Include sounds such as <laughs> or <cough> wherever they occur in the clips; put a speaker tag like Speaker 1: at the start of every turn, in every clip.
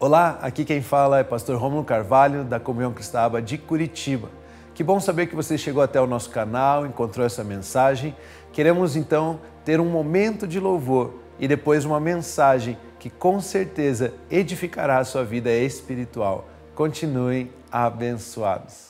Speaker 1: Olá, aqui quem fala é pastor Romulo Carvalho, da Comunhão Cristaba de Curitiba. Que bom saber que você chegou até o nosso canal, encontrou essa mensagem. Queremos então ter um momento de louvor e depois uma mensagem que com certeza edificará a sua vida espiritual. Continuem abençoados.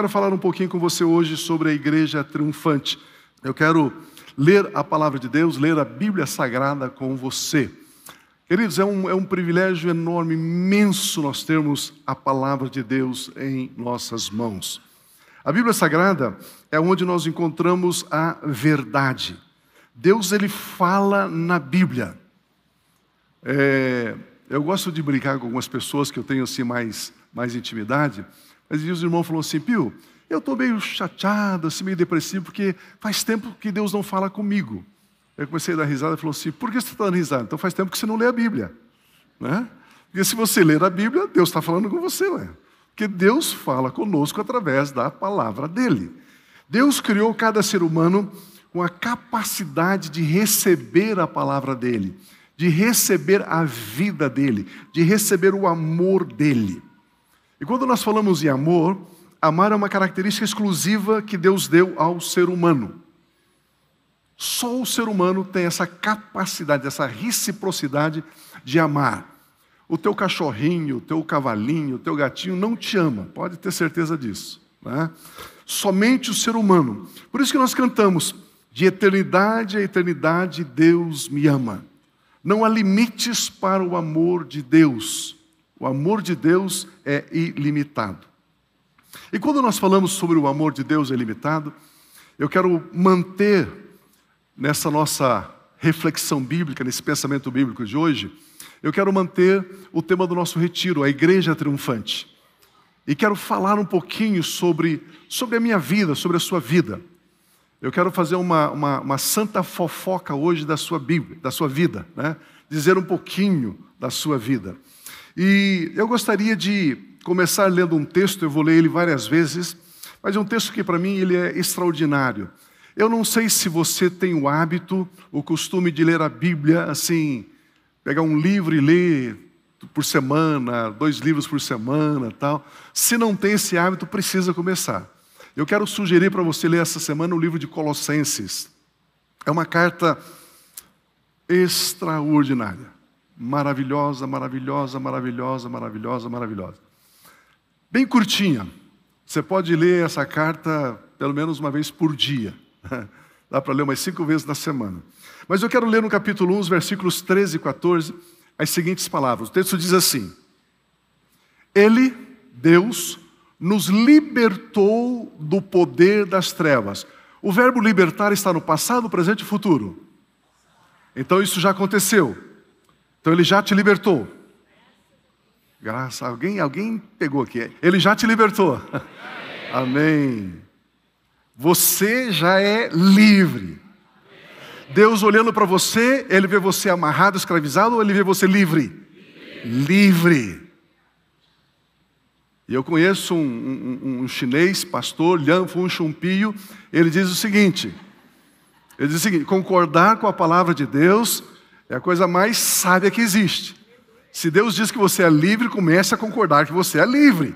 Speaker 1: quero falar um pouquinho com você hoje sobre a igreja triunfante. Eu quero ler a palavra de Deus, ler a Bíblia Sagrada com você. Queridos, é um, é um privilégio enorme, imenso nós termos a palavra de Deus em nossas mãos. A Bíblia Sagrada é onde nós encontramos a verdade. Deus ele fala na Bíblia. É, eu gosto de brincar com algumas pessoas que eu tenho assim mais, mais intimidade. Mas os irmãos falou assim: Pio, eu estou meio chateado, assim, meio depressivo, porque faz tempo que Deus não fala comigo. Eu comecei a dar risada e falou assim: por que você está dando risada? Então faz tempo que você não lê a Bíblia. Né? Porque se você ler a Bíblia, Deus está falando com você, ué. Porque Deus fala conosco através da palavra dele. Deus criou cada ser humano com a capacidade de receber a palavra dele, de receber a vida dele, de receber o amor dele. E quando nós falamos em amor, amar é uma característica exclusiva que Deus deu ao ser humano. Só o ser humano tem essa capacidade, essa reciprocidade de amar. O teu cachorrinho, o teu cavalinho, o teu gatinho não te ama, pode ter certeza disso. Né? Somente o ser humano. Por isso que nós cantamos: de eternidade a eternidade, Deus me ama. Não há limites para o amor de Deus. O amor de Deus é ilimitado. E quando nós falamos sobre o amor de Deus ilimitado, eu quero manter nessa nossa reflexão bíblica, nesse pensamento bíblico de hoje, eu quero manter o tema do nosso retiro, a igreja triunfante. E quero falar um pouquinho sobre, sobre a minha vida, sobre a sua vida. Eu quero fazer uma, uma, uma santa fofoca hoje da sua Bíblia, da sua vida, né? dizer um pouquinho da sua vida. E eu gostaria de começar lendo um texto, eu vou ler ele várias vezes, mas é um texto que para mim ele é extraordinário. Eu não sei se você tem o hábito, o costume de ler a Bíblia assim, pegar um livro e ler por semana, dois livros por semana, tal. Se não tem esse hábito, precisa começar. Eu quero sugerir para você ler essa semana o livro de Colossenses. É uma carta extraordinária maravilhosa, maravilhosa, maravilhosa, maravilhosa, maravilhosa. Bem curtinha. Você pode ler essa carta pelo menos uma vez por dia. <laughs> Dá para ler umas cinco vezes na semana. Mas eu quero ler no capítulo 1, versículos 13 e 14, as seguintes palavras. O texto diz assim: Ele, Deus, nos libertou do poder das trevas. O verbo libertar está no passado, presente e futuro. Então isso já aconteceu. Então ele já te libertou. Graça, alguém, alguém pegou aqui. Ele já te libertou. Amém. <laughs> Amém. Você já é livre. Amém. Deus olhando para você, ele vê você amarrado, escravizado ou ele vê você livre? Livre. livre. E eu conheço um, um, um chinês, pastor Lian Fun Chumpio, ele diz o seguinte: ele diz o seguinte, concordar com a palavra de Deus é a coisa mais sábia que existe. Se Deus diz que você é livre, comece a concordar que você é livre.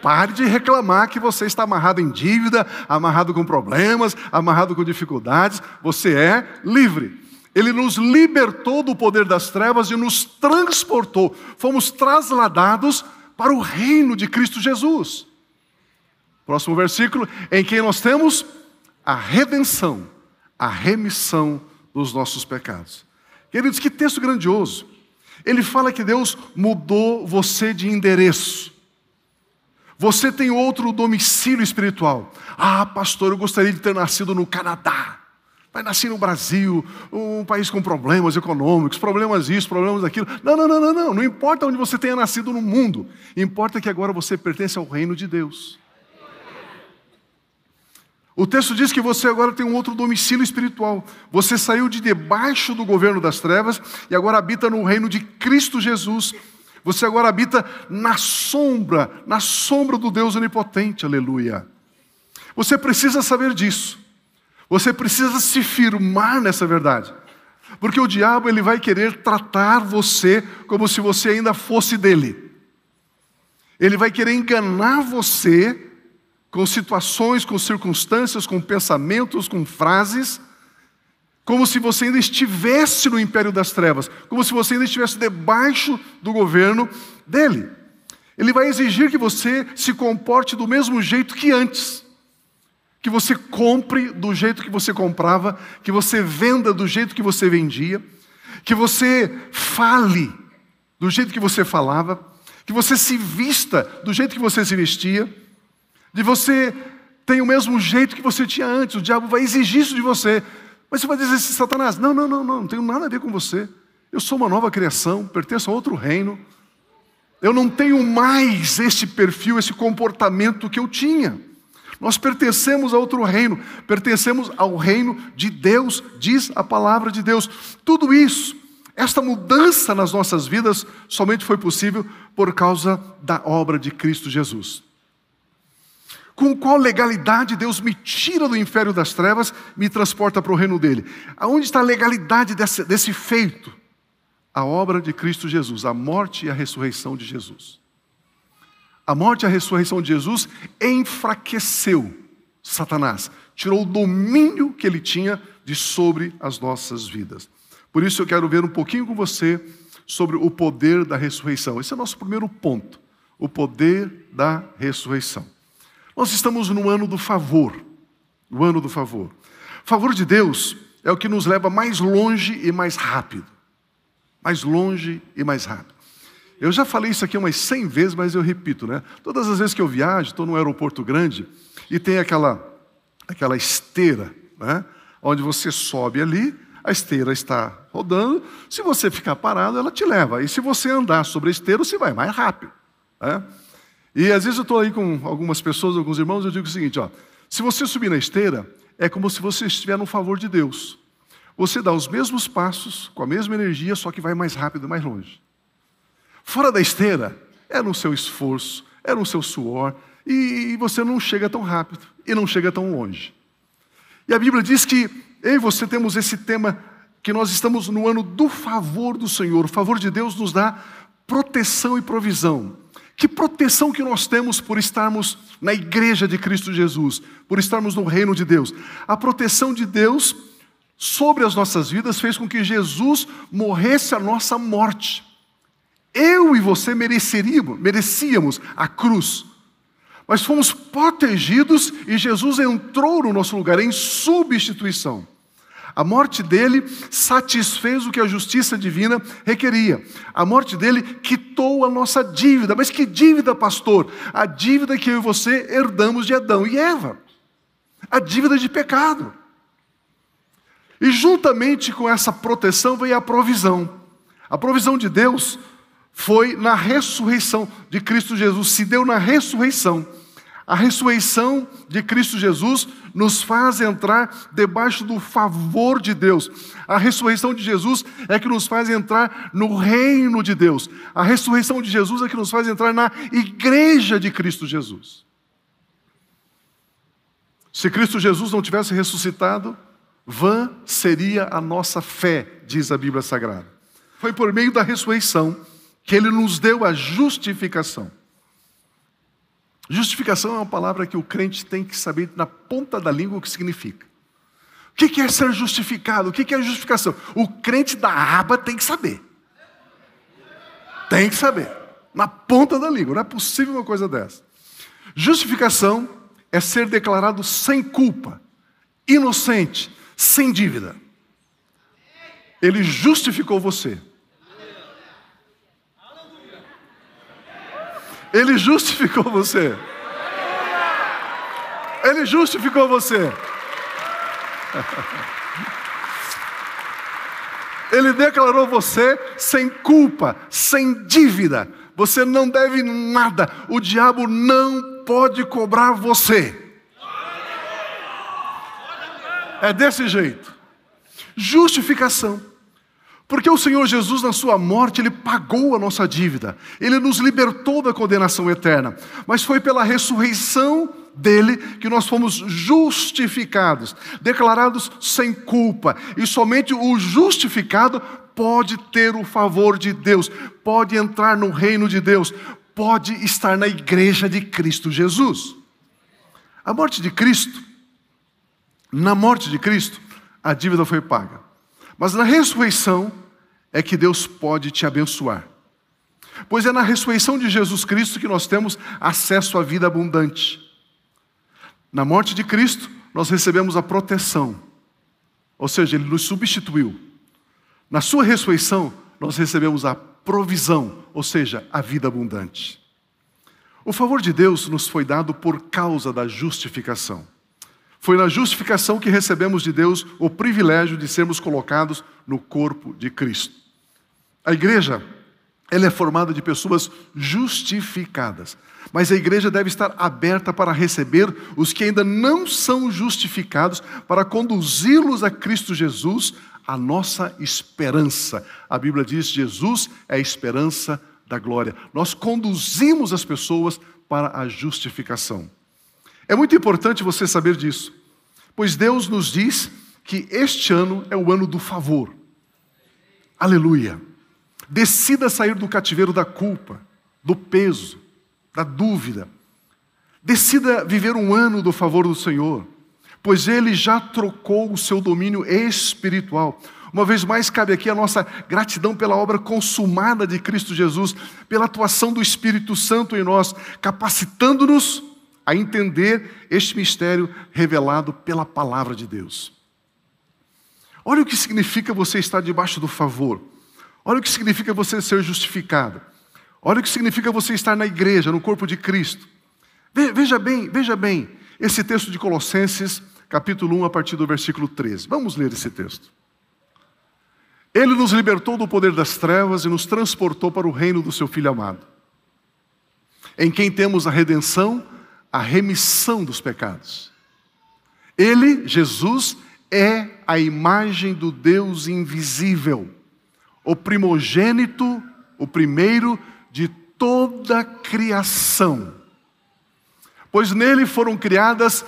Speaker 1: Pare de reclamar que você está amarrado em dívida, amarrado com problemas, amarrado com dificuldades. Você é livre. Ele nos libertou do poder das trevas e nos transportou. Fomos trasladados para o reino de Cristo Jesus. Próximo versículo, em quem nós temos a redenção, a remissão dos nossos pecados. Ele diz que texto grandioso. Ele fala que Deus mudou você de endereço. Você tem outro domicílio espiritual. Ah, pastor, eu gostaria de ter nascido no Canadá. Vai nascer no Brasil, um país com problemas econômicos, problemas isso, problemas aquilo. Não, não, não, não, não. Não importa onde você tenha nascido no mundo. Importa que agora você pertence ao reino de Deus. O texto diz que você agora tem um outro domicílio espiritual. Você saiu de debaixo do governo das trevas e agora habita no reino de Cristo Jesus. Você agora habita na sombra, na sombra do Deus onipotente. Aleluia. Você precisa saber disso. Você precisa se firmar nessa verdade. Porque o diabo ele vai querer tratar você como se você ainda fosse dele. Ele vai querer enganar você com situações, com circunstâncias, com pensamentos, com frases, como se você ainda estivesse no império das trevas, como se você ainda estivesse debaixo do governo dele. Ele vai exigir que você se comporte do mesmo jeito que antes, que você compre do jeito que você comprava, que você venda do jeito que você vendia, que você fale do jeito que você falava, que você se vista do jeito que você se vestia de você ter o mesmo jeito que você tinha antes. O diabo vai exigir isso de você. Mas você vai dizer assim, Satanás, não, não, não, não, não tenho nada a ver com você. Eu sou uma nova criação, pertenço a outro reino. Eu não tenho mais esse perfil, esse comportamento que eu tinha. Nós pertencemos a outro reino, pertencemos ao reino de Deus, diz a palavra de Deus. Tudo isso, esta mudança nas nossas vidas, somente foi possível por causa da obra de Cristo Jesus com qual legalidade Deus me tira do inferno das trevas, me transporta para o reino dele. Aonde está a legalidade desse, desse feito? A obra de Cristo Jesus, a morte e a ressurreição de Jesus. A morte e a ressurreição de Jesus enfraqueceu Satanás, tirou o domínio que ele tinha de sobre as nossas vidas. Por isso eu quero ver um pouquinho com você sobre o poder da ressurreição. Esse é o nosso primeiro ponto, o poder da ressurreição. Nós estamos no ano do favor. O ano do favor. Favor de Deus é o que nos leva mais longe e mais rápido. Mais longe e mais rápido. Eu já falei isso aqui umas 100 vezes, mas eu repito, né? Todas as vezes que eu viajo, estou num aeroporto grande e tem aquela, aquela esteira, né? Onde você sobe ali, a esteira está rodando. Se você ficar parado, ela te leva. E se você andar sobre a esteira, você vai mais rápido. Né? E às vezes eu estou aí com algumas pessoas, alguns irmãos, eu digo o seguinte: ó, se você subir na esteira, é como se você estiver no favor de Deus. Você dá os mesmos passos, com a mesma energia, só que vai mais rápido, mais longe. Fora da esteira, é no seu esforço, é no seu suor, e você não chega tão rápido e não chega tão longe. E a Bíblia diz que eu e você temos esse tema que nós estamos no ano do favor do Senhor. O favor de Deus nos dá proteção e provisão. Que proteção que nós temos por estarmos na igreja de Cristo Jesus, por estarmos no reino de Deus. A proteção de Deus sobre as nossas vidas fez com que Jesus morresse a nossa morte. Eu e você mereceríamos, merecíamos a cruz. Mas fomos protegidos e Jesus entrou no nosso lugar em substituição. A morte dele satisfez o que a justiça divina requeria. A morte dele quitou a nossa dívida. Mas que dívida, pastor? A dívida que eu e você herdamos de Adão e Eva. A dívida de pecado. E juntamente com essa proteção veio a provisão. A provisão de Deus foi na ressurreição de Cristo Jesus, se deu na ressurreição. A ressurreição de Cristo Jesus nos faz entrar debaixo do favor de Deus. A ressurreição de Jesus é que nos faz entrar no reino de Deus. A ressurreição de Jesus é que nos faz entrar na igreja de Cristo Jesus. Se Cristo Jesus não tivesse ressuscitado, vã seria a nossa fé, diz a Bíblia Sagrada. Foi por meio da ressurreição que ele nos deu a justificação. Justificação é uma palavra que o crente tem que saber na ponta da língua o que significa. O que é ser justificado? O que é justificação? O crente da aba tem que saber. Tem que saber. Na ponta da língua. Não é possível uma coisa dessa. Justificação é ser declarado sem culpa, inocente, sem dívida. Ele justificou você. Ele justificou você. Ele justificou você. <laughs> Ele declarou você sem culpa, sem dívida. Você não deve nada. O diabo não pode cobrar você. É desse jeito. Justificação. Porque o Senhor Jesus, na sua morte, ele pagou a nossa dívida, ele nos libertou da condenação eterna, mas foi pela ressurreição dele que nós fomos justificados, declarados sem culpa, e somente o justificado pode ter o favor de Deus, pode entrar no reino de Deus, pode estar na igreja de Cristo Jesus. A morte de Cristo, na morte de Cristo, a dívida foi paga. Mas na ressurreição é que Deus pode te abençoar. Pois é na ressurreição de Jesus Cristo que nós temos acesso à vida abundante. Na morte de Cristo, nós recebemos a proteção, ou seja, Ele nos substituiu. Na Sua ressurreição, nós recebemos a provisão, ou seja, a vida abundante. O favor de Deus nos foi dado por causa da justificação. Foi na justificação que recebemos de Deus o privilégio de sermos colocados no corpo de Cristo. A igreja, ela é formada de pessoas justificadas, mas a igreja deve estar aberta para receber os que ainda não são justificados, para conduzi-los a Cristo Jesus, a nossa esperança. A Bíblia diz: Jesus é a esperança da glória. Nós conduzimos as pessoas para a justificação. É muito importante você saber disso, pois Deus nos diz que este ano é o ano do favor. Aleluia. Decida sair do cativeiro da culpa, do peso, da dúvida. Decida viver um ano do favor do Senhor, pois Ele já trocou o seu domínio espiritual. Uma vez mais, cabe aqui a nossa gratidão pela obra consumada de Cristo Jesus, pela atuação do Espírito Santo em nós, capacitando-nos a entender este mistério revelado pela palavra de Deus. Olha o que significa você estar debaixo do favor. Olha o que significa você ser justificado. Olha o que significa você estar na igreja, no corpo de Cristo. Veja bem, veja bem, esse texto de Colossenses, capítulo 1, a partir do versículo 13. Vamos ler esse texto. Ele nos libertou do poder das trevas e nos transportou para o reino do seu Filho amado, em quem temos a redenção, a remissão dos pecados. Ele, Jesus, é a imagem do Deus invisível, o primogênito, o primeiro de toda a criação. Pois nele foram criadas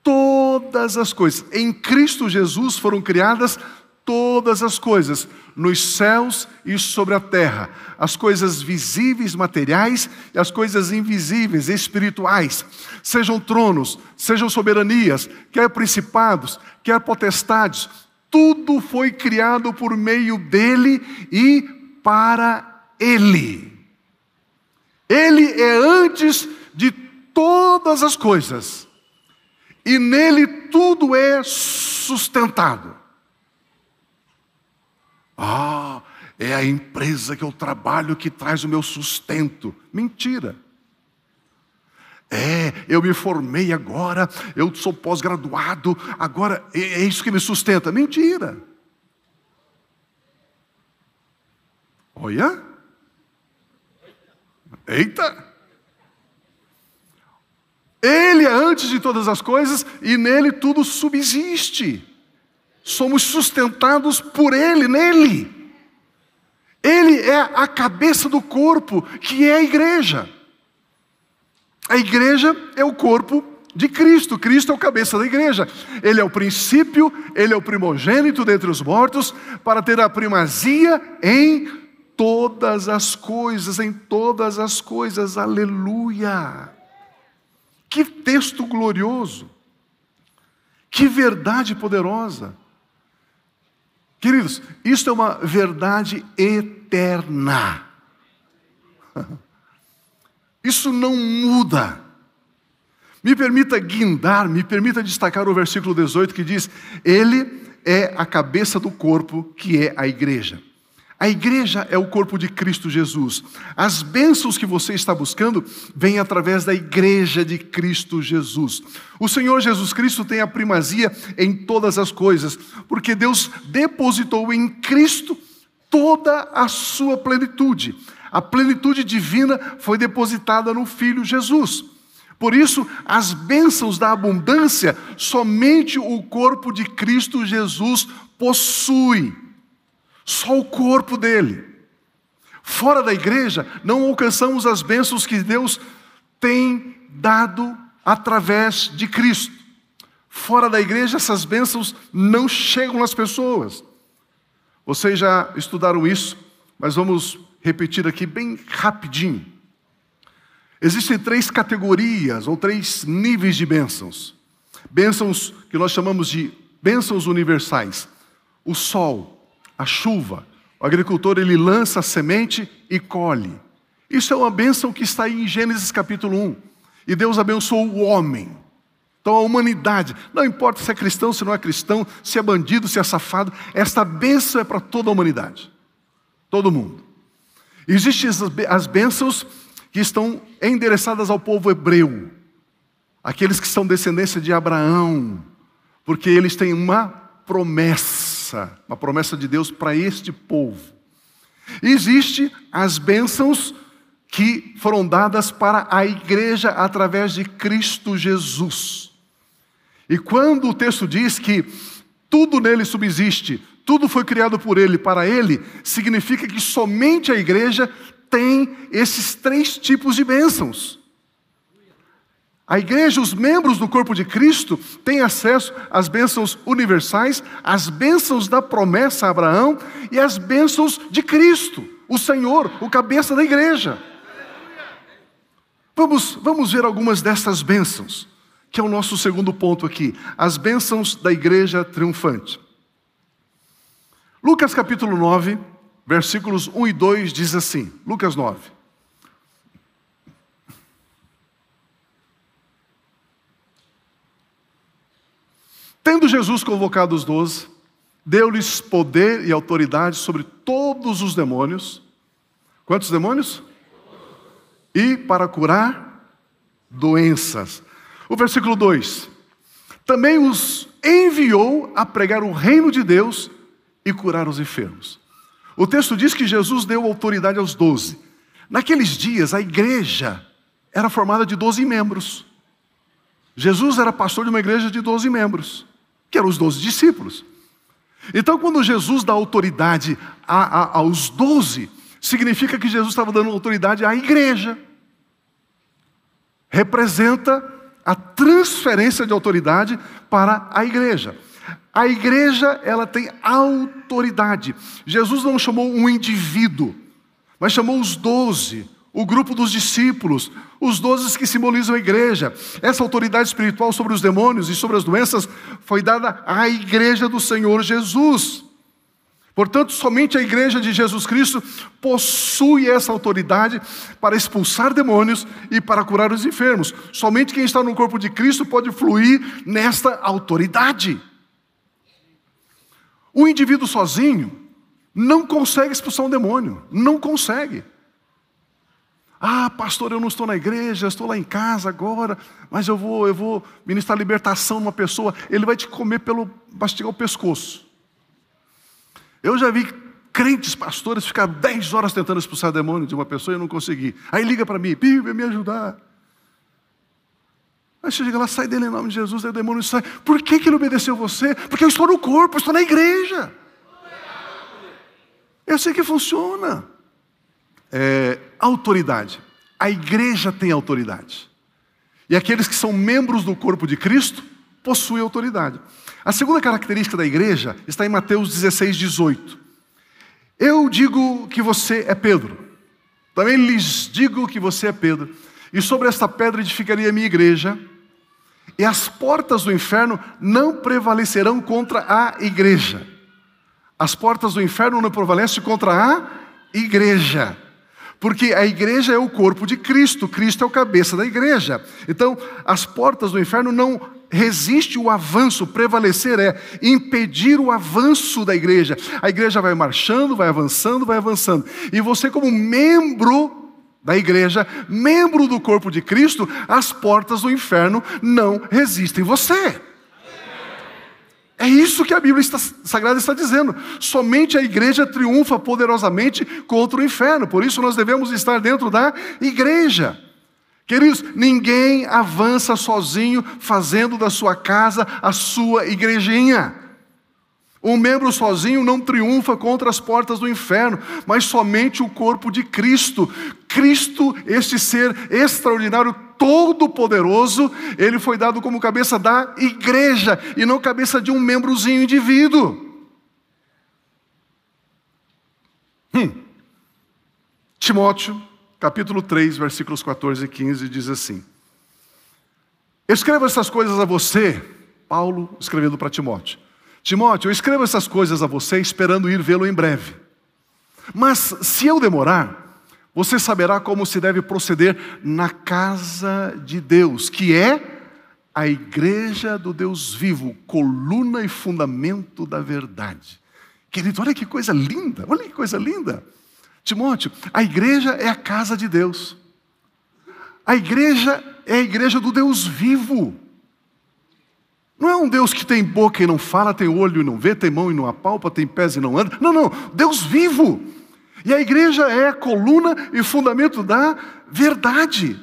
Speaker 1: todas as coisas. Em Cristo Jesus foram criadas todas as coisas, nos céus e sobre a terra, as coisas visíveis, materiais, e as coisas invisíveis, espirituais, sejam tronos, sejam soberanias, quer principados, quer potestades, tudo foi criado por meio dele e para ele. Ele é antes de todas as coisas, e nele tudo é sustentado. Ah, é a empresa que eu trabalho que traz o meu sustento. Mentira. É, eu me formei agora, eu sou pós-graduado, agora é, é isso que me sustenta. Mentira. Olha. Eita. Ele é antes de todas as coisas e nele tudo subsiste somos sustentados por Ele, nele. Ele é a cabeça do corpo, que é a igreja. A igreja é o corpo de Cristo, Cristo é o cabeça da igreja. Ele é o princípio, ele é o primogênito dentre os mortos, para ter a primazia em todas as coisas, em todas as coisas. Aleluia! Que texto glorioso! Que verdade poderosa! Queridos, isso é uma verdade eterna. <laughs> Isso não muda. Me permita guindar, me permita destacar o versículo 18 que diz: Ele é a cabeça do corpo, que é a igreja. A igreja é o corpo de Cristo Jesus. As bênçãos que você está buscando vêm através da igreja de Cristo Jesus. O Senhor Jesus Cristo tem a primazia em todas as coisas, porque Deus depositou em Cristo toda a sua plenitude. A plenitude divina foi depositada no Filho Jesus. Por isso, as bênçãos da abundância somente o corpo de Cristo Jesus possui só o corpo dele. Fora da igreja, não alcançamos as bênçãos que Deus tem dado através de Cristo. Fora da igreja, essas bênçãos não chegam às pessoas. Vocês já estudaram isso, mas vamos repetir aqui bem rapidinho. Existem três categorias ou três níveis de bênçãos. Bênçãos que nós chamamos de bênçãos universais. O sol, a chuva. O agricultor ele lança a semente e colhe. Isso é uma bênção que está em Gênesis capítulo 1. E Deus abençoou o homem. Então a humanidade, não importa se é cristão, se não é cristão, se é bandido, se é safado, esta bênção é para toda a humanidade. Todo mundo. Existem as bênçãos que estão endereçadas ao povo hebreu, aqueles que são descendência de Abraão, porque eles têm uma promessa promessa, uma promessa de Deus para este povo. Existem as bênçãos que foram dadas para a igreja através de Cristo Jesus. E quando o texto diz que tudo nele subsiste, tudo foi criado por ele, para ele, significa que somente a igreja tem esses três tipos de bênçãos. A igreja, os membros do corpo de Cristo, têm acesso às bênçãos universais, às bênçãos da promessa a Abraão e às bênçãos de Cristo, o Senhor, o cabeça da igreja. Vamos, vamos ver algumas dessas bênçãos, que é o nosso segundo ponto aqui, as bênçãos da igreja triunfante. Lucas capítulo 9, versículos 1 e 2 diz assim: Lucas 9. Tendo Jesus convocado os doze, deu-lhes poder e autoridade sobre todos os demônios. Quantos demônios? E para curar doenças. O versículo 2: Também os enviou a pregar o reino de Deus e curar os enfermos. O texto diz que Jesus deu autoridade aos doze. Naqueles dias, a igreja era formada de doze membros. Jesus era pastor de uma igreja de doze membros que eram os doze discípulos. Então, quando Jesus dá autoridade a, a, aos doze, significa que Jesus estava dando autoridade à igreja. Representa a transferência de autoridade para a igreja. A igreja, ela tem autoridade. Jesus não chamou um indivíduo, mas chamou os doze o grupo dos discípulos, os doze que simbolizam a igreja. Essa autoridade espiritual sobre os demônios e sobre as doenças foi dada à igreja do Senhor Jesus. Portanto, somente a igreja de Jesus Cristo possui essa autoridade para expulsar demônios e para curar os enfermos. Somente quem está no corpo de Cristo pode fluir nesta autoridade. O indivíduo sozinho não consegue expulsar um demônio, não consegue. Ah, pastor, eu não estou na igreja, estou lá em casa agora, mas eu vou, eu vou ministrar libertação numa pessoa. Ele vai te comer pelo mastigar o pescoço. Eu já vi crentes pastores ficar 10 horas tentando expulsar demônio de uma pessoa e eu não consegui. Aí liga para mim, Pio, vem me ajudar. Aí você chega lá, sai dele em nome de Jesus, aí o demônio sai. Por que, que ele obedeceu você? Porque eu estou no corpo, eu estou na igreja. Eu é sei assim que funciona. É, autoridade. A igreja tem autoridade. E aqueles que são membros do corpo de Cristo possuem autoridade. A segunda característica da igreja está em Mateus 16, 18. Eu digo que você é Pedro. Também lhes digo que você é Pedro. E sobre esta pedra edificaria a minha igreja. E as portas do inferno não prevalecerão contra a igreja. As portas do inferno não prevalecem contra a igreja. Porque a igreja é o corpo de Cristo, Cristo é o cabeça da igreja. Então, as portas do inferno não resistem o avanço, prevalecer é impedir o avanço da igreja. A igreja vai marchando, vai avançando, vai avançando. E você como membro da igreja, membro do corpo de Cristo, as portas do inferno não resistem você. É isso que a Bíblia está, Sagrada está dizendo. Somente a igreja triunfa poderosamente contra o inferno. Por isso nós devemos estar dentro da igreja. Queridos, ninguém avança sozinho fazendo da sua casa a sua igrejinha. Um membro sozinho não triunfa contra as portas do inferno, mas somente o corpo de Cristo. Cristo, este ser extraordinário, todo-poderoso, ele foi dado como cabeça da igreja e não cabeça de um membrozinho indivíduo. Hum. Timóteo, capítulo 3, versículos 14 e 15, diz assim: Escreva essas coisas a você, Paulo escrevendo para Timóteo. Timóteo, eu escrevo essas coisas a você esperando ir vê-lo em breve. Mas se eu demorar, você saberá como se deve proceder na casa de Deus, que é a igreja do Deus vivo, coluna e fundamento da verdade. Querido, olha que coisa linda, olha que coisa linda. Timóteo, a igreja é a casa de Deus. A igreja é a igreja do Deus vivo. Não é um Deus que tem boca e não fala, tem olho e não vê, tem mão e não apalpa, tem pés e não anda. Não, não, Deus vivo. E a igreja é a coluna e fundamento da verdade.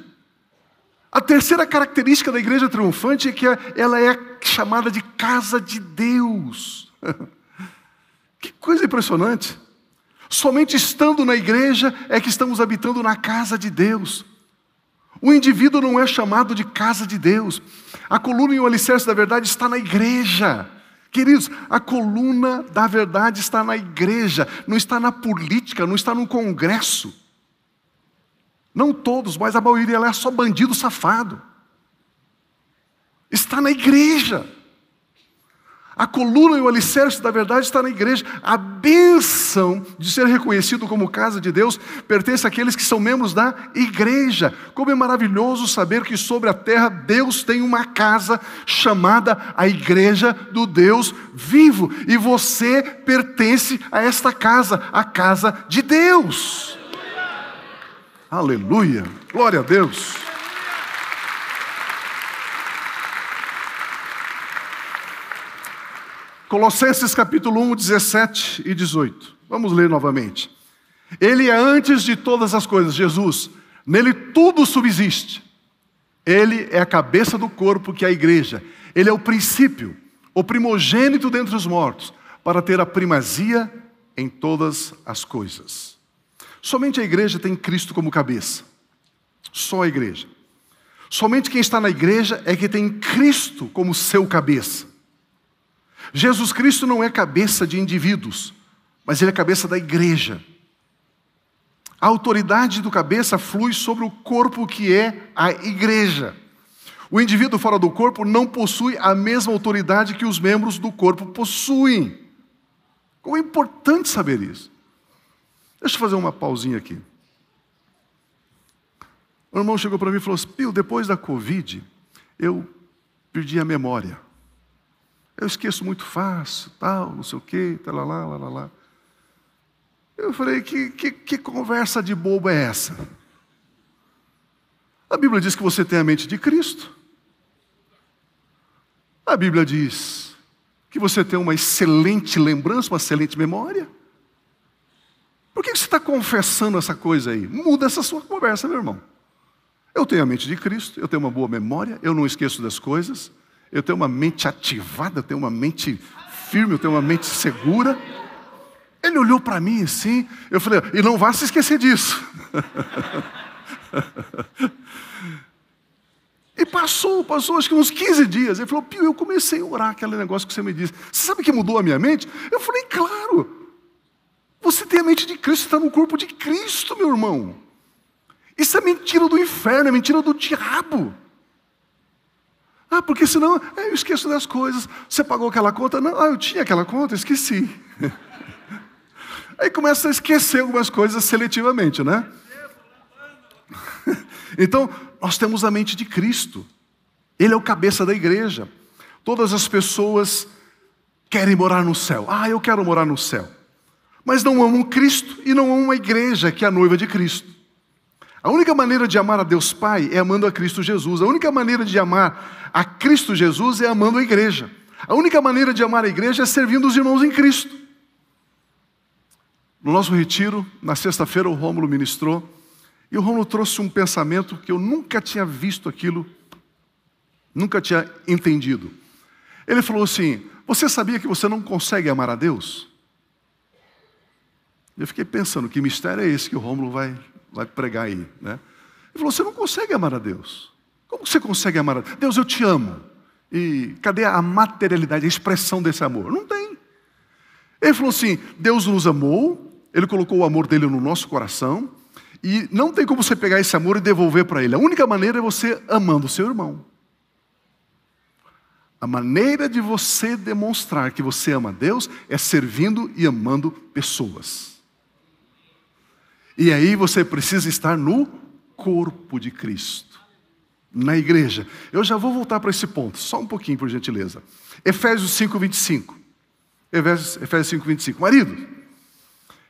Speaker 1: A terceira característica da igreja triunfante é que ela é chamada de casa de Deus. <laughs> Que coisa impressionante! Somente estando na igreja é que estamos habitando na casa de Deus. O indivíduo não é chamado de casa de Deus. A coluna e o alicerce da verdade está na igreja. Queridos, a coluna da verdade está na igreja, não está na política, não está no congresso. Não todos, mas a maioria lá é só bandido safado. Está na igreja. A coluna e o alicerce da verdade está na igreja. A bênção de ser reconhecido como casa de Deus pertence àqueles que são membros da igreja. Como é maravilhoso saber que sobre a terra Deus tem uma casa chamada a igreja do Deus vivo. E você pertence a esta casa, a casa de Deus. Aleluia! Glória a Deus! Colossenses capítulo 1, 17 e 18. Vamos ler novamente. Ele é antes de todas as coisas, Jesus. Nele tudo subsiste. Ele é a cabeça do corpo que é a igreja. Ele é o princípio, o primogênito dentre os mortos, para ter a primazia em todas as coisas. Somente a igreja tem Cristo como cabeça. Só a igreja. Somente quem está na igreja é que tem Cristo como seu cabeça. Jesus Cristo não é cabeça de indivíduos, mas ele é cabeça da igreja. A autoridade do cabeça flui sobre o corpo que é a igreja. O indivíduo fora do corpo não possui a mesma autoridade que os membros do corpo possuem. Como é importante saber isso. Deixa eu fazer uma pausinha aqui. O irmão chegou para mim e falou assim: Pio, depois da Covid, eu perdi a memória. Eu esqueço muito fácil, tal, não sei o quê, tal, tá lá, lá, lá, lá. Eu falei, que, que, que conversa de bobo é essa? A Bíblia diz que você tem a mente de Cristo. A Bíblia diz que você tem uma excelente lembrança, uma excelente memória. Por que você está confessando essa coisa aí? Muda essa sua conversa, meu irmão. Eu tenho a mente de Cristo, eu tenho uma boa memória, eu não esqueço das coisas eu tenho uma mente ativada, eu tenho uma mente firme, eu tenho uma mente segura. Ele olhou para mim assim, eu falei, e não vá se esquecer disso. <laughs> e passou, passou acho que uns 15 dias. Ele falou, Pio, eu comecei a orar aquele negócio que você me disse. Você sabe que mudou a minha mente? Eu falei, claro. Você tem a mente de Cristo, está no corpo de Cristo, meu irmão. Isso é mentira do inferno, é mentira do diabo. Ah, porque senão eu esqueço das coisas. Você pagou aquela conta? Não, ah, eu tinha aquela conta, esqueci. Aí começa a esquecer algumas coisas seletivamente, né? Então, nós temos a mente de Cristo. Ele é o cabeça da igreja. Todas as pessoas querem morar no céu. Ah, eu quero morar no céu. Mas não amam Cristo e não amam a igreja, que é a noiva de Cristo. A única maneira de amar a Deus Pai é amando a Cristo Jesus. A única maneira de amar a Cristo Jesus é amando a igreja. A única maneira de amar a igreja é servindo os irmãos em Cristo. No nosso retiro, na sexta-feira, o Rômulo ministrou e o Rômulo trouxe um pensamento que eu nunca tinha visto aquilo, nunca tinha entendido. Ele falou assim: Você sabia que você não consegue amar a Deus? Eu fiquei pensando, que mistério é esse que o Rômulo vai vai pregar aí, né? Ele falou: Você não consegue amar a Deus. Como você consegue amar a Deus? Deus, eu te amo. E cadê a materialidade, a expressão desse amor? Não tem. Ele falou assim: Deus nos amou, Ele colocou o amor dele no nosso coração, e não tem como você pegar esse amor e devolver para Ele. A única maneira é você amando o seu irmão. A maneira de você demonstrar que você ama Deus é servindo e amando pessoas. E aí você precisa estar no corpo de Cristo, na igreja. Eu já vou voltar para esse ponto, só um pouquinho, por gentileza. Efésios 5, 25. Efésios, 5, 25. Marido,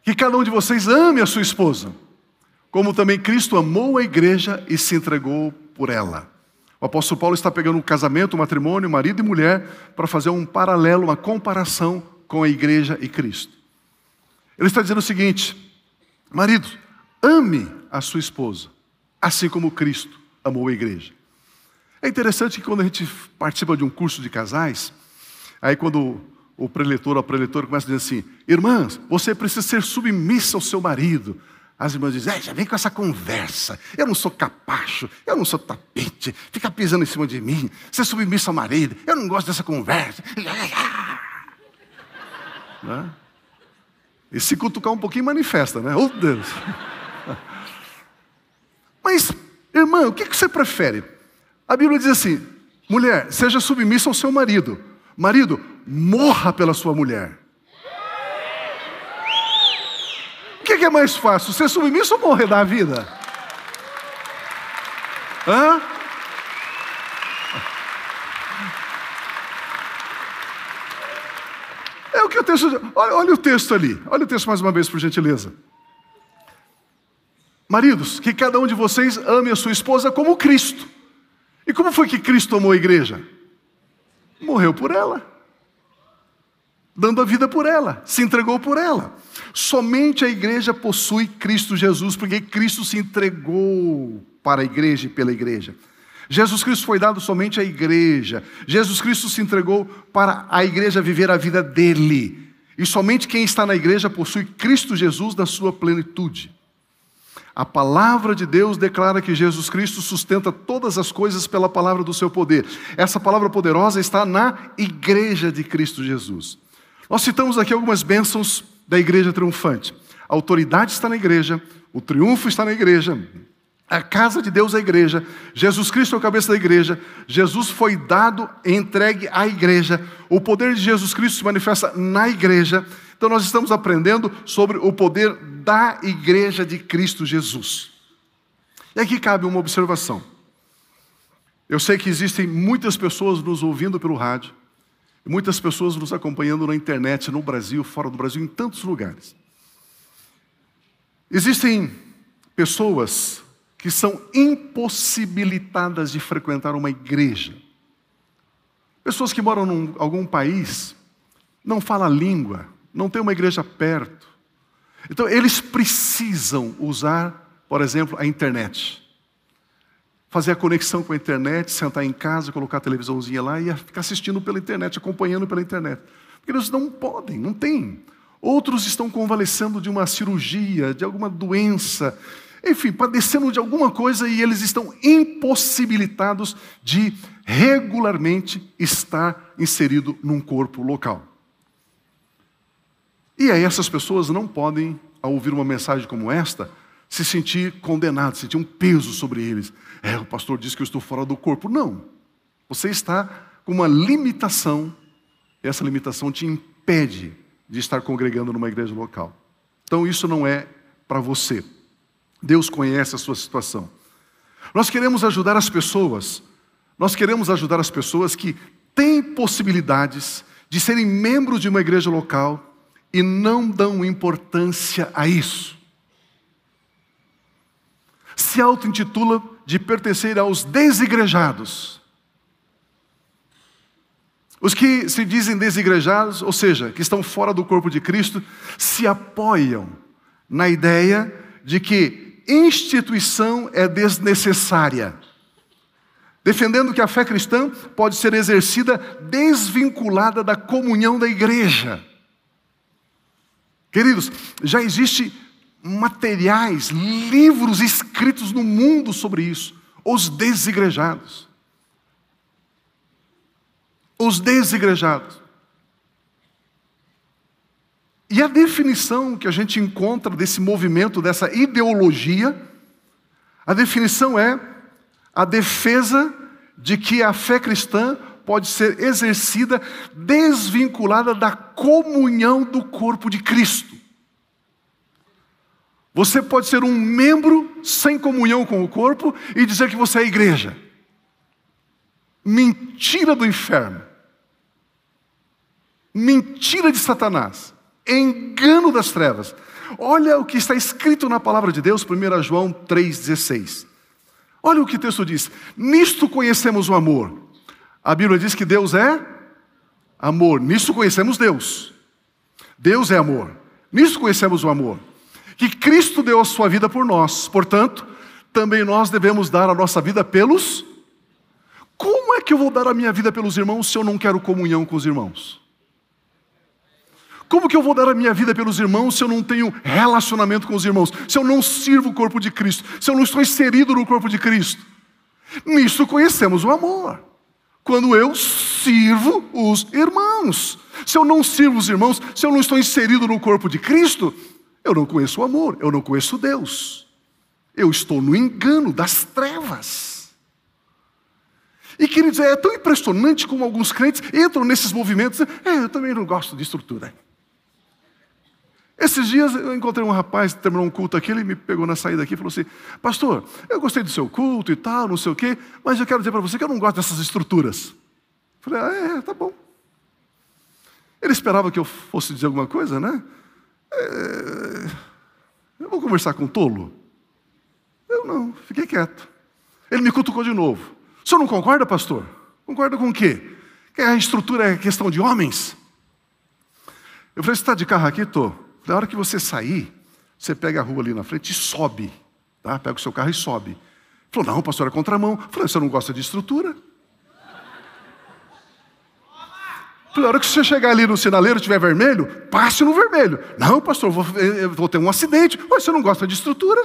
Speaker 1: que cada um de vocês ame a sua esposa, como também Cristo amou a igreja e se entregou por ela. O apóstolo Paulo está pegando o casamento, o matrimônio, marido e mulher, para fazer um paralelo, uma comparação com a igreja e Cristo. Ele está dizendo o seguinte: Marido, ame a sua esposa, assim como Cristo amou a igreja. É interessante que quando a gente participa de um curso de casais, aí quando o preletor ou a preletora começa a dizer assim: Irmãs, você precisa ser submissa ao seu marido. As irmãs dizem: é, já vem com essa conversa. Eu não sou capacho, eu não sou tapete, fica pisando em cima de mim, ser submissa ao marido, eu não gosto dessa conversa. <laughs> é? E se cutucar um pouquinho, manifesta, né? Oh, Deus! Mas, irmã, o que você prefere? A Bíblia diz assim: mulher, seja submissa ao seu marido. Marido, morra pela sua mulher. O que é mais fácil, ser submisso ou morrer da vida? Hã? que é o texto. Olha, olha o texto ali. Olha o texto mais uma vez, por gentileza. Maridos, que cada um de vocês ame a sua esposa como Cristo. E como foi que Cristo amou a igreja? Morreu por ela, dando a vida por ela, se entregou por ela. Somente a igreja possui Cristo Jesus, porque Cristo se entregou para a igreja e pela igreja. Jesus Cristo foi dado somente à igreja. Jesus Cristo se entregou para a igreja viver a vida dele. E somente quem está na igreja possui Cristo Jesus na sua plenitude. A palavra de Deus declara que Jesus Cristo sustenta todas as coisas pela palavra do seu poder. Essa palavra poderosa está na igreja de Cristo Jesus. Nós citamos aqui algumas bênçãos da igreja triunfante. A autoridade está na igreja, o triunfo está na igreja, a casa de Deus é a igreja. Jesus Cristo é o cabeça da igreja. Jesus foi dado, e entregue à igreja. O poder de Jesus Cristo se manifesta na igreja. Então nós estamos aprendendo sobre o poder da igreja de Cristo Jesus. E aqui cabe uma observação. Eu sei que existem muitas pessoas nos ouvindo pelo rádio, muitas pessoas nos acompanhando na internet, no Brasil, fora do Brasil, em tantos lugares. Existem pessoas que são impossibilitadas de frequentar uma igreja. Pessoas que moram em algum país, não falam língua, não tem uma igreja perto. Então, eles precisam usar, por exemplo, a internet. Fazer a conexão com a internet, sentar em casa, colocar a televisãozinha lá e ficar assistindo pela internet, acompanhando pela internet. Porque eles não podem, não tem. Outros estão convalescendo de uma cirurgia, de alguma doença, enfim, padecendo de alguma coisa e eles estão impossibilitados de regularmente estar inserido num corpo local. E aí essas pessoas não podem, ao ouvir uma mensagem como esta, se sentir condenados, sentir um peso sobre eles. É, o pastor disse que eu estou fora do corpo. Não. Você está com uma limitação, essa limitação te impede de estar congregando numa igreja local. Então isso não é para você. Deus conhece a sua situação. Nós queremos ajudar as pessoas, nós queremos ajudar as pessoas que têm possibilidades de serem membros de uma igreja local e não dão importância a isso. Se auto-intitula de pertencer aos desigrejados. Os que se dizem desigrejados, ou seja, que estão fora do corpo de Cristo, se apoiam na ideia de que instituição é desnecessária. Defendendo que a fé cristã pode ser exercida desvinculada da comunhão da igreja. Queridos, já existem materiais, livros escritos no mundo sobre isso. Os desigrejados. Os desigrejados. E a definição que a gente encontra desse movimento, dessa ideologia, a definição é a defesa de que a fé cristã pode ser exercida desvinculada da comunhão do corpo de Cristo. Você pode ser um membro sem comunhão com o corpo e dizer que você é a igreja. Mentira do inferno. Mentira de Satanás engano das trevas. Olha o que está escrito na palavra de Deus, 1 João 3,16. Olha o que o texto diz: Nisto conhecemos o amor. A Bíblia diz que Deus é amor, nisto conhecemos Deus. Deus é amor, nisto conhecemos o amor. Que Cristo deu a sua vida por nós, portanto, também nós devemos dar a nossa vida pelos. Como é que eu vou dar a minha vida pelos irmãos se eu não quero comunhão com os irmãos? Como que eu vou dar a minha vida pelos irmãos se eu não tenho relacionamento com os irmãos? Se eu não sirvo o corpo de Cristo? Se eu não estou inserido no corpo de Cristo? Nisso conhecemos o amor. Quando eu sirvo os irmãos. Se eu não sirvo os irmãos, se eu não estou inserido no corpo de Cristo, eu não conheço o amor, eu não conheço Deus. Eu estou no engano das trevas. E queridos, é tão impressionante como alguns crentes entram nesses movimentos. É, eu também não gosto de estrutura. Esses dias eu encontrei um rapaz que terminou um culto aqui, ele me pegou na saída aqui e falou assim: Pastor, eu gostei do seu culto e tal, não sei o quê, mas eu quero dizer para você que eu não gosto dessas estruturas. Eu falei: Ah, é, tá bom. Ele esperava que eu fosse dizer alguma coisa, né? É... Eu vou conversar com o tolo? Eu não, fiquei quieto. Ele me cutucou de novo. O senhor não concorda, pastor? Concorda com o quê? Que a estrutura é questão de homens? Eu falei: Você está de carro aqui, Tô? Na hora que você sair, você pega a rua ali na frente e sobe. Tá? Pega o seu carro e sobe. Falou, não, pastor, é contramão. Falei, você não gosta de estrutura? Falei, hora que você chegar ali no sinaleiro, tiver vermelho, passe no vermelho. Não, pastor, vou, vou ter um acidente. Mas você não gosta de estrutura?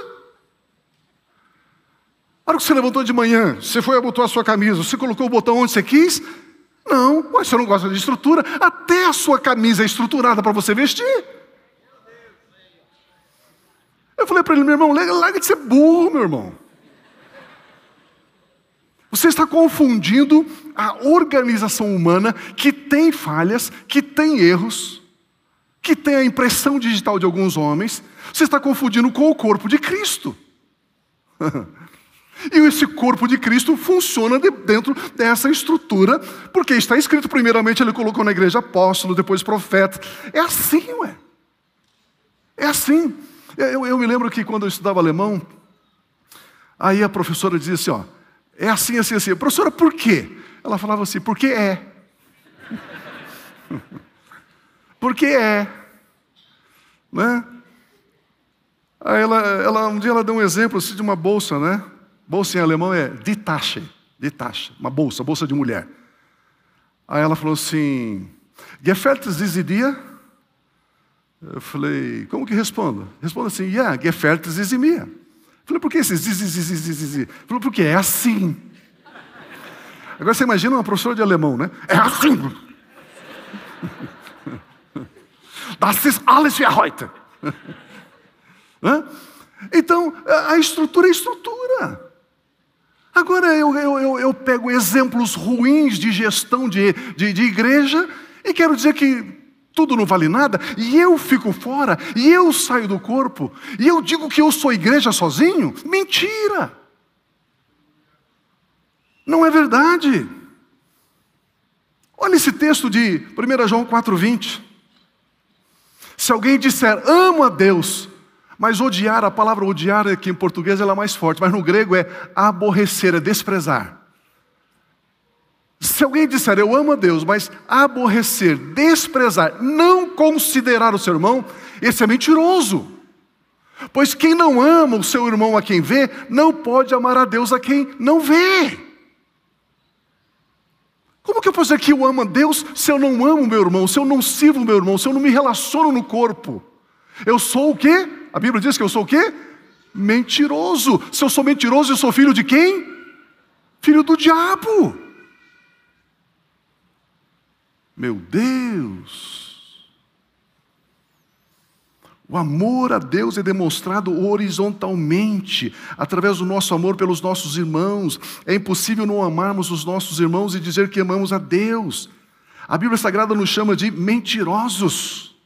Speaker 1: A hora que você levantou de manhã, você foi abotoar a sua camisa, você colocou o botão onde você quis? Não, mas você não gosta de estrutura? Até a sua camisa é estruturada para você vestir. Eu falei para ele, meu irmão, larga de ser burro, meu irmão. Você está confundindo a organização humana que tem falhas, que tem erros, que tem a impressão digital de alguns homens, você está confundindo com o corpo de Cristo. <laughs> e esse corpo de Cristo funciona de dentro dessa estrutura, porque está escrito, primeiramente, ele colocou na igreja apóstolo, depois profeta. É assim, ué. É assim. Eu, eu me lembro que quando eu estudava alemão, aí a professora dizia assim: ó, é assim, assim, assim. Professora, por quê? Ela falava assim: porque é. <laughs> porque é. Né? Aí ela, ela, um dia ela deu um exemplo assim, de uma bolsa, né? Bolsa em alemão é die Tasche, die Tasche, uma bolsa, bolsa de mulher. Aí ela falou assim: Gefällt es diese dir? Eu falei, como que respondo? Respondo assim, yeah, Gefertes eximia. Falei, por que esse ziz, ziz, ziz, ziz, ziz? Falei, porque é assim. Agora você imagina uma professora de alemão, né? É assim. <laughs> Das ist alles wie heute. <laughs> Então, a estrutura é estrutura. Agora eu, eu, eu, eu, pego exemplos ruins de gestão de, de, de igreja e quero dizer que tudo não vale nada, e eu fico fora, e eu saio do corpo, e eu digo que eu sou igreja sozinho? Mentira! Não é verdade. Olha esse texto de 1 João 4,20. Se alguém disser amo a Deus, mas odiar, a palavra odiar aqui é em português ela é mais forte, mas no grego é aborrecer, é desprezar. Se alguém disser eu amo a Deus, mas aborrecer, desprezar, não considerar o seu irmão, esse é mentiroso. Pois quem não ama o seu irmão a quem vê, não pode amar a Deus a quem não vê. Como que eu posso dizer que eu amo a Deus se eu não amo meu irmão, se eu não sirvo meu irmão, se eu não me relaciono no corpo? Eu sou o quê? A Bíblia diz que eu sou o quê? Mentiroso. Se eu sou mentiroso, eu sou filho de quem? Filho do diabo. Meu Deus! O amor a Deus é demonstrado horizontalmente, através do nosso amor pelos nossos irmãos. É impossível não amarmos os nossos irmãos e dizer que amamos a Deus. A Bíblia Sagrada nos chama de mentirosos.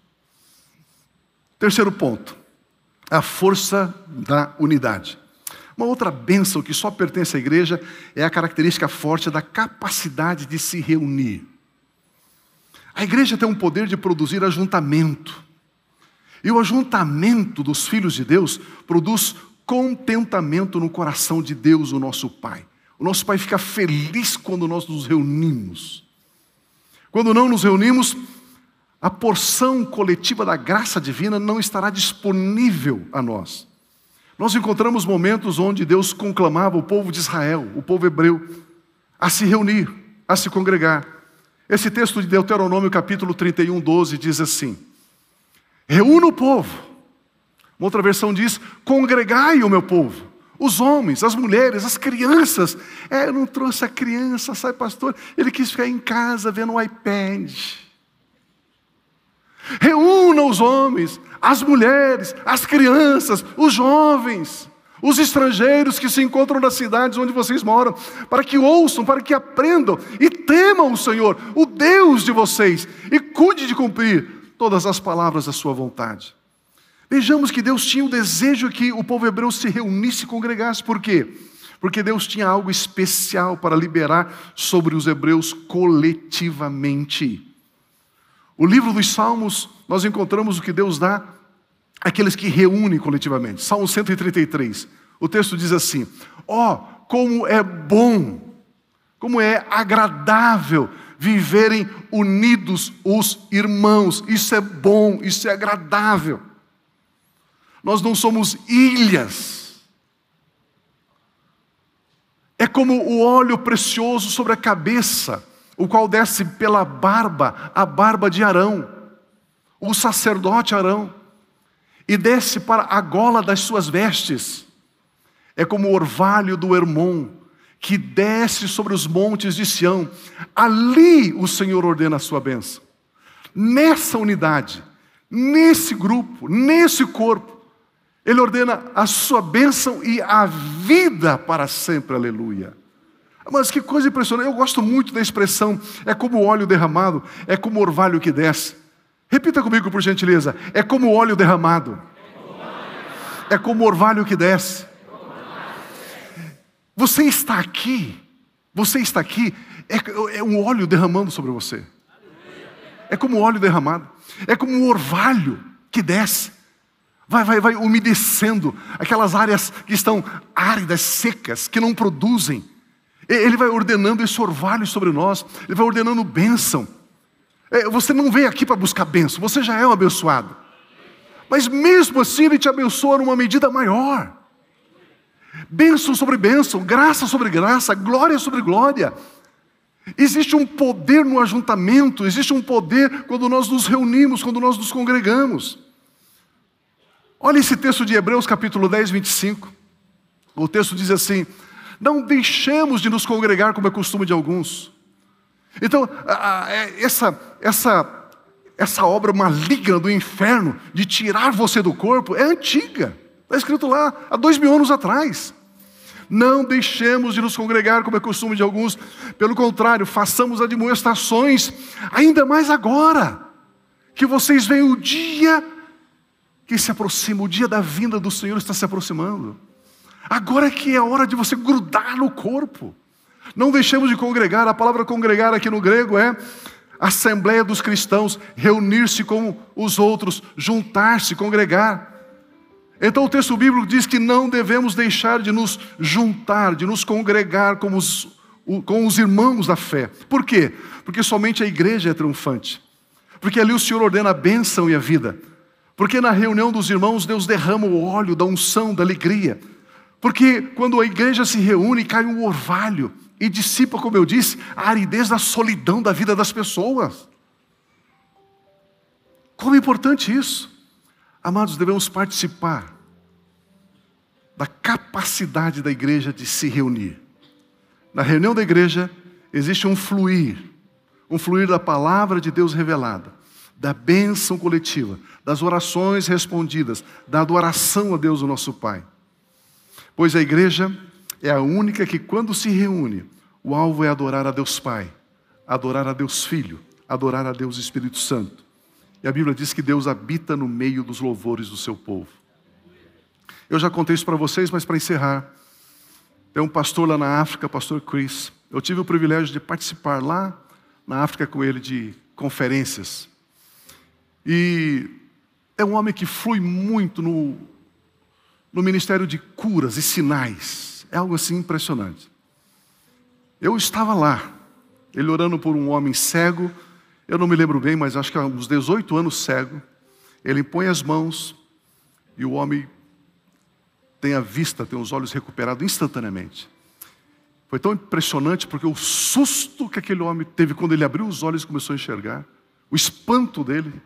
Speaker 1: Terceiro ponto, a força da unidade. Uma outra bênção que só pertence à igreja é a característica forte da capacidade de se reunir. A igreja tem um poder de produzir ajuntamento. E o ajuntamento dos filhos de Deus produz contentamento no coração de Deus, o nosso Pai. O nosso Pai fica feliz quando nós nos reunimos. Quando não nos reunimos, a porção coletiva da graça divina não estará disponível a nós. Nós encontramos momentos onde Deus conclamava o povo de Israel, o povo hebreu, a se reunir, a se congregar. Esse texto de Deuteronômio, capítulo 31, 12, diz assim: Reúna o povo. Uma outra versão diz: Congregai o meu povo. Os homens, as mulheres, as crianças. É, eu não trouxe a criança, sai pastor. Ele quis ficar em casa vendo o um iPad. Reúna os homens, as mulheres, as crianças, os jovens os estrangeiros que se encontram nas cidades onde vocês moram, para que ouçam, para que aprendam e temam o Senhor, o Deus de vocês, e cuide de cumprir todas as palavras da sua vontade. Vejamos que Deus tinha o desejo que o povo hebreu se reunisse e congregasse, por quê? Porque Deus tinha algo especial para liberar sobre os hebreus coletivamente. O livro dos Salmos, nós encontramos o que Deus dá aqueles que reúnem coletivamente. Salmo 133. O texto diz assim: Ó, oh, como é bom, como é agradável viverem unidos os irmãos. Isso é bom, isso é agradável. Nós não somos ilhas. É como o óleo precioso sobre a cabeça, o qual desce pela barba, a barba de Arão, o sacerdote Arão e desce para a gola das suas vestes. É como o orvalho do Hermon, que desce sobre os montes de Sião. Ali o Senhor ordena a sua bênção. Nessa unidade, nesse grupo, nesse corpo, Ele ordena a sua bênção e a vida para sempre. Aleluia. Mas que coisa impressionante, eu gosto muito da expressão, é como óleo derramado, é como orvalho que desce. Repita comigo, por gentileza. É como óleo derramado. É como orvalho que desce. Você está aqui. Você está aqui. É, é um óleo derramando sobre você. É como óleo derramado. É como um orvalho que desce. Vai, vai, vai umedecendo aquelas áreas que estão áridas, secas, que não produzem. Ele vai ordenando esse orvalho sobre nós, ele vai ordenando bênção. É, você não veio aqui para buscar bênção, você já é um abençoado. Mas mesmo assim, Ele te abençoa numa medida maior. Bênção sobre bênção, graça sobre graça, glória sobre glória. Existe um poder no ajuntamento, existe um poder quando nós nos reunimos, quando nós nos congregamos. Olha esse texto de Hebreus, capítulo 10, 25. O texto diz assim: Não deixemos de nos congregar como é costume de alguns, então, é, essa, essa, essa obra maligna do inferno de tirar você do corpo é antiga. Está escrito lá há dois mil anos atrás. Não deixemos de nos congregar, como é costume de alguns, pelo contrário, façamos admoestações, ainda mais agora, que vocês veem o dia que se aproxima, o dia da vinda do Senhor está se aproximando. Agora é que é hora de você grudar no corpo. Não deixemos de congregar, a palavra congregar aqui no grego é assembleia dos cristãos, reunir-se com os outros, juntar-se, congregar. Então o texto bíblico diz que não devemos deixar de nos juntar, de nos congregar com os, com os irmãos da fé. Por quê? Porque somente a igreja é triunfante. Porque ali o Senhor ordena a bênção e a vida. Porque na reunião dos irmãos Deus derrama o óleo da unção, da alegria. Porque quando a igreja se reúne, cai um orvalho e dissipa, como eu disse, a aridez da solidão da vida das pessoas. Como é importante isso. Amados, devemos participar da capacidade da igreja de se reunir. Na reunião da igreja existe um fluir, um fluir da palavra de Deus revelada, da bênção coletiva, das orações respondidas, da adoração a Deus, o nosso Pai. Pois a igreja é a única que, quando se reúne, o alvo é adorar a Deus Pai, adorar a Deus Filho, adorar a Deus Espírito Santo. E a Bíblia diz que Deus habita no meio dos louvores do seu povo. Eu já contei isso para vocês, mas para encerrar, tem um pastor lá na África, pastor Chris. Eu tive o privilégio de participar lá na África com ele de conferências. E é um homem que flui muito no, no ministério de curas e sinais. É algo assim impressionante. Eu estava lá, ele orando por um homem cego, eu não me lembro bem, mas acho que há uns 18 anos cego. Ele põe as mãos e o homem tem a vista, tem os olhos recuperados instantaneamente. Foi tão impressionante porque o susto que aquele homem teve quando ele abriu os olhos e começou a enxergar, o espanto dele.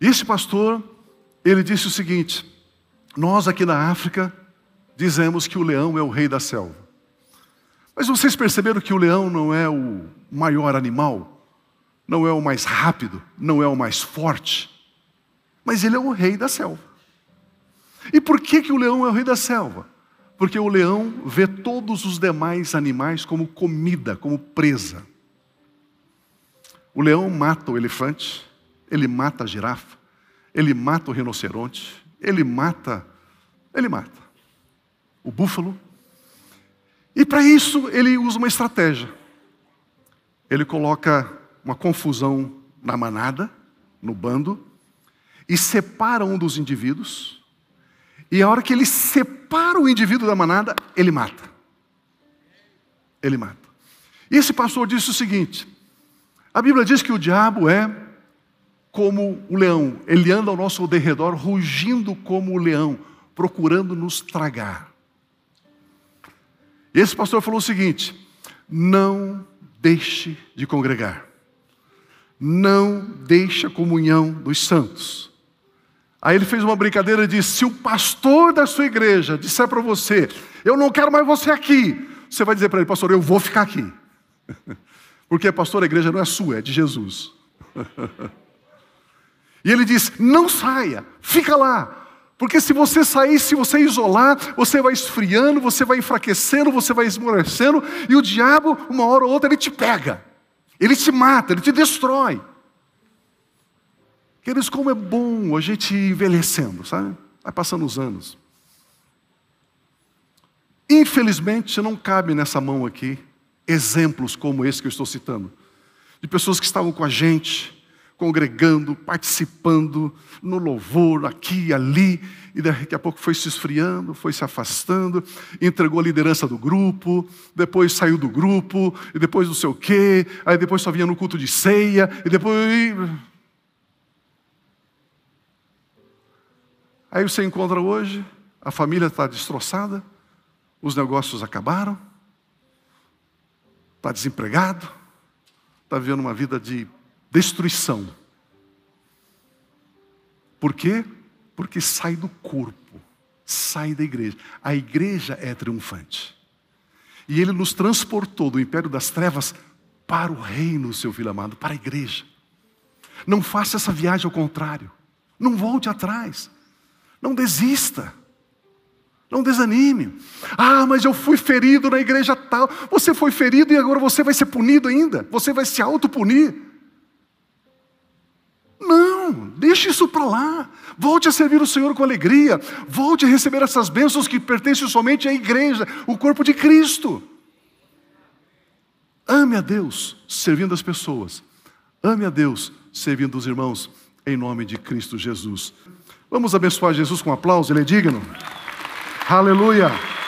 Speaker 1: E esse pastor, ele disse o seguinte: Nós aqui na África dizemos que o leão é o rei da selva. Mas vocês perceberam que o leão não é o maior animal, não é o mais rápido, não é o mais forte, mas ele é o rei da selva. E por que, que o leão é o rei da selva? Porque o leão vê todos os demais animais como comida, como presa. O leão mata o elefante, ele mata a girafa, ele mata o rinoceronte, ele mata, ele mata o búfalo. E para isso ele usa uma estratégia. Ele coloca uma confusão na manada, no bando, e separa um dos indivíduos. E a hora que ele separa o indivíduo da manada, ele mata. Ele mata. E esse pastor disse o seguinte: a Bíblia diz que o diabo é como o leão, ele anda ao nosso derredor rugindo como o leão, procurando nos tragar. E esse pastor falou o seguinte: não deixe de congregar, não deixe a comunhão dos santos. Aí ele fez uma brincadeira e disse: se o pastor da sua igreja disser para você, eu não quero mais você aqui, você vai dizer para ele, pastor, eu vou ficar aqui. <laughs> Porque, pastor, a igreja não é sua, é de Jesus. <laughs> E ele diz: não saia, fica lá, porque se você sair, se você isolar, você vai esfriando, você vai enfraquecendo, você vai esmorecendo, e o diabo, uma hora ou outra, ele te pega, ele te mata, ele te destrói. Queridos, como é bom a gente envelhecendo, sabe? Vai passando os anos. Infelizmente, não cabe nessa mão aqui exemplos como esse que eu estou citando, de pessoas que estavam com a gente, congregando, participando no louvor, aqui e ali, e daqui a pouco foi se esfriando, foi se afastando, entregou a liderança do grupo, depois saiu do grupo, e depois não sei o quê, aí depois só vinha no culto de ceia, e depois. Aí você encontra hoje, a família está destroçada, os negócios acabaram, está desempregado, está vivendo uma vida de destruição. Por quê? Porque sai do corpo, sai da igreja. A igreja é triunfante. E ele nos transportou do império das trevas para o reino, seu filho amado, para a igreja. Não faça essa viagem ao contrário. Não volte atrás. Não desista. Não desanime. Ah, mas eu fui ferido na igreja tal. Você foi ferido e agora você vai ser punido ainda. Você vai se autopunir deixe isso para lá. Volte a servir o Senhor com alegria. Volte a receber essas bênçãos que pertencem somente à igreja, o corpo de Cristo. Ame a Deus servindo as pessoas. Ame a Deus servindo os irmãos, em nome de Cristo Jesus. Vamos abençoar Jesus com um aplauso, ele é digno. Aleluia.